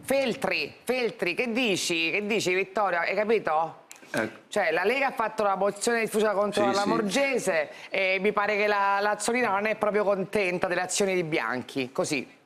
Feltri, Feltri, che dici? Che dici Vittorio? Hai capito? Eh. Cioè, la Lega ha fatto la mozione di sfiducia contro sì, la Morgese sì. e mi pare che la Lazzolina non è proprio contenta delle azioni di Bianchi, così.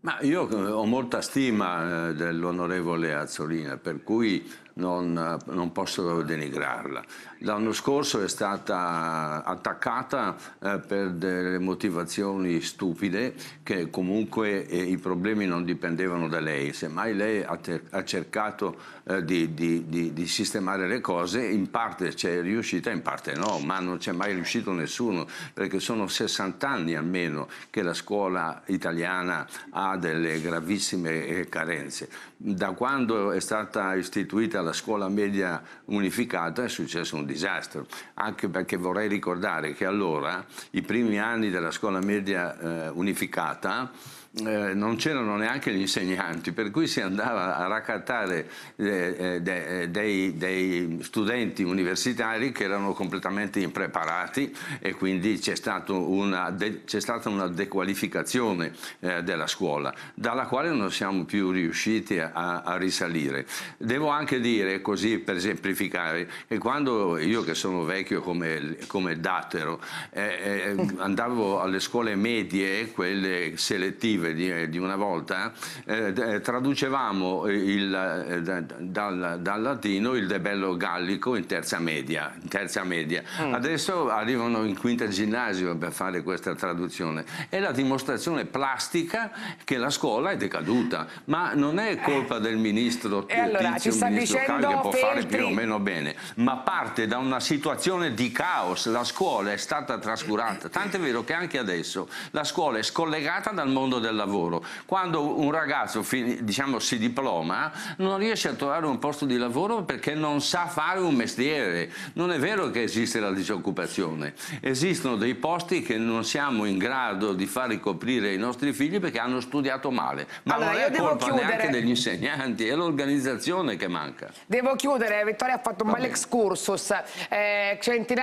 Ma io ho molta stima eh, dell'onorevole Azzolina, per cui non, non possono denigrarla. L'anno scorso è stata attaccata eh, per delle motivazioni stupide che comunque eh, i problemi non dipendevano da lei, semmai lei ha, ter- ha cercato eh, di, di, di, di, sistemare le cose, in parte c'è riuscita, in parte no, ma non c'è mai riuscito nessuno, perché sono 60 anni almeno che la scuola italiana ha delle gravissime eh, carenze. Da quando è stata istituita alla scuola media unificata è successo un disastro, anche perché vorrei ricordare che allora i primi anni della scuola media eh, unificata eh, non c'erano neanche gli insegnanti, per cui si andava a raccattare eh, eh de, eh, dei, dei, studenti universitari che erano completamente impreparati e quindi c'è stata una, de, stata una dequalificazione eh, della scuola, dalla quale non siamo più riusciti a, a risalire. Devo anche dire dire così per esemplificare che quando io che sono vecchio come, come Dattero eh, eh, andavo alle scuole medie, quelle selettive di, di una volta, eh, traducevamo il, eh, dal, dal, latino il debello gallico in terza media. In terza media. Mm. Adesso arrivano in quinta ginnasio per fare questa traduzione. È la dimostrazione plastica che la scuola è decaduta, ma non è colpa del ministro. E allora ci sta dicendo locale che può fare più o meno bene, ma parte da una situazione di caos, la scuola è stata trascurata, tant'è vero che anche adesso la scuola è scollegata dal mondo del lavoro, quando un ragazzo diciamo, si diploma non riesce a trovare un posto di lavoro perché non sa fare un mestiere, non è vero che esiste la disoccupazione, esistono dei posti che non siamo in grado di far ricoprire ai nostri figli perché hanno studiato male, ma allora, non è colpa chiudere. neanche degli insegnanti, è l'organizzazione che manca. Devo chiudere, Vittoria ha fatto un bel excursus. Eh,